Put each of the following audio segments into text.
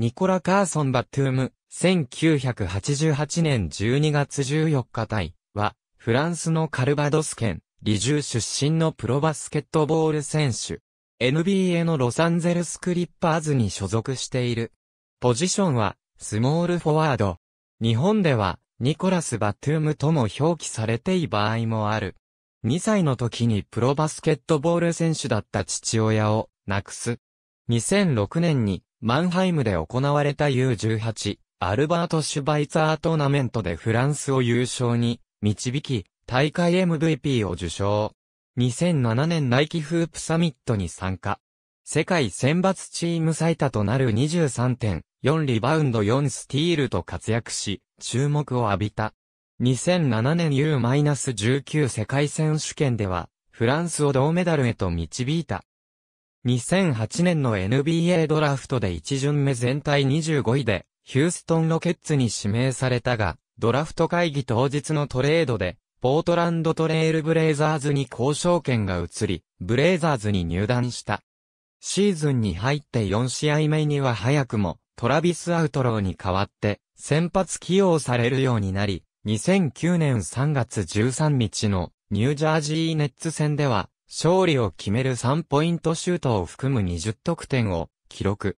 ニコラ・カーソン・バットゥーム、1988年12月14日対は、フランスのカルバドス県、理ー出身のプロバスケットボール選手。NBA のロサンゼルスクリッパーズに所属している。ポジションは、スモールフォワード。日本では、ニコラス・バトゥームとも表記されてい場合もある。2歳の時にプロバスケットボール選手だった父親を亡くす。2006年にマンハイムで行われた U18、アルバート・シュバイツァートーナメントでフランスを優勝に導き、大会 MVP を受賞。2007年ナイキフープサミットに参加。世界選抜チーム最多となる23.4リバウンド4スティールと活躍し、注目を浴びた。2007年 U-19 世界選手権では、フランスを銅メダルへと導いた。2008年の NBA ドラフトで1巡目全体25位で、ヒューストンロケッツに指名されたが、ドラフト会議当日のトレードで、ポートランドトレイルブレイザーズに交渉権が移り、ブレイザーズに入団した。シーズンに入って4試合目には早くも、トラビス・アウトローに代わって、先発起用されるようになり、2009年3月13日のニュージャージーネッツ戦では、勝利を決める3ポイントシュートを含む20得点を記録。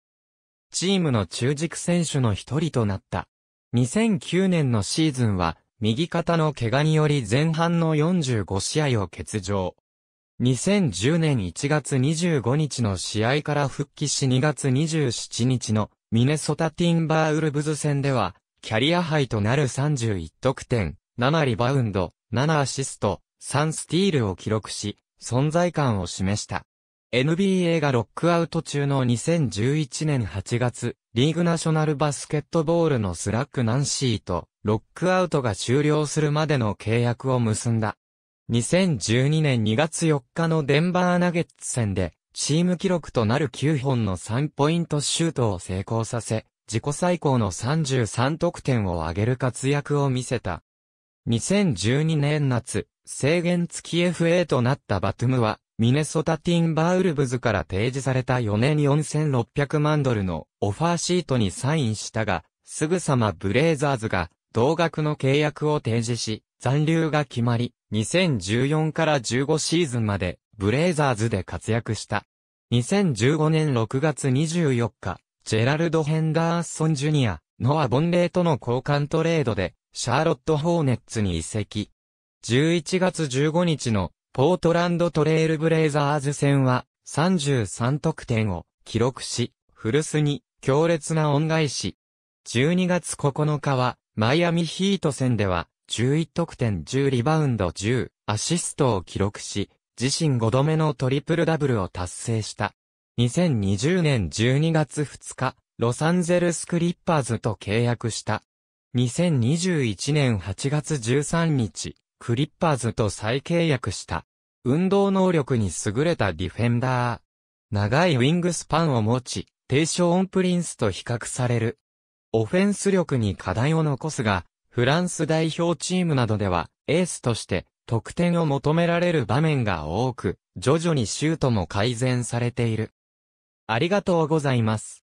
チームの中軸選手の一人となった。2009年のシーズンは、右肩の怪我により前半の45試合を欠場。2010年1月25日の試合から復帰し2月27日のミネソタティンバーウルブズ戦では、キャリアハイとなる31得点、7リバウンド、7アシスト、3スティールを記録し、存在感を示した。NBA がロックアウト中の2011年8月、リーグナショナルバスケットボールのスラックナンシーと、ロックアウトが終了するまでの契約を結んだ。2012年2月4日のデンバーナゲッツ戦で、チーム記録となる9本の3ポイントシュートを成功させ、自己最高の33得点を挙げる活躍を見せた。2012年夏、制限付き FA となったバトゥムは、ミネソタティンバーウルブズから提示された4年4600万ドルのオファーシートにサインしたが、すぐさまブレイザーズが同額の契約を提示し、残留が決まり、2014から15シーズンまでブレイザーズで活躍した。2015年6月24日、ジェラルド・ヘンダーソン・ジュニア、ノア・ボンレイとの交換トレードで、シャーロット・ホーネッツに移籍。11月15日のポートランドトレイルブレイザーズ戦は33得点を記録し、古巣に強烈な恩返し。12月9日はマイアミヒート戦では11得点10リバウンド10アシストを記録し、自身5度目のトリプルダブルを達成した。2020年12月2日、ロサンゼルスクリッパーズと契約した。2021年8月13日、クリッパーズと再契約した。運動能力に優れたディフェンダー。長いウィングスパンを持ち、低シオンプリンスと比較される。オフェンス力に課題を残すが、フランス代表チームなどでは、エースとして、得点を求められる場面が多く、徐々にシュートも改善されている。ありがとうございます。